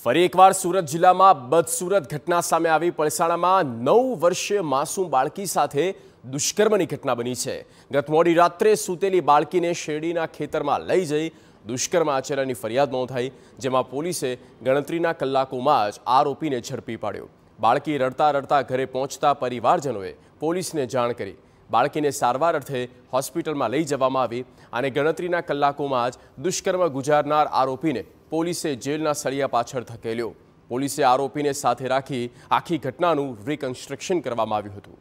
ફરી એકવાર સુરત જિલ્લામાં બદસુરત ઘટના સામે આવી પલસાણામાં નવ વર્ષીય માસૂમ બાળકી સાથે દુષ્કર્મની ઘટના બની છે ગત મોડી રાત્રે સૂતેલી બાળકીને શેરડીના ખેતરમાં લઈ જઈ દુષ્કર્મ આચર્યાની ફરિયાદ નોંધાઈ જેમાં પોલીસે ગણતરીના કલાકોમાં જ આરોપીને ઝડપી પાડ્યો બાળકી રડતા રડતા ઘરે પહોંચતા પરિવારજનોએ પોલીસને જાણ કરી બાળકીને સારવાર અર્થે હોસ્પિટલમાં લઈ જવામાં આવી અને ગણતરીના કલાકોમાં જ દુષ્કર્મ ગુજારનાર આરોપીને પોલીસે જેલના સળિયા પાછળ ધકેલ્યો પોલીસે આરોપીને સાથે રાખી આખી ઘટનાનું રિકન્સ્ટ્રક્શન કરવામાં આવ્યું હતું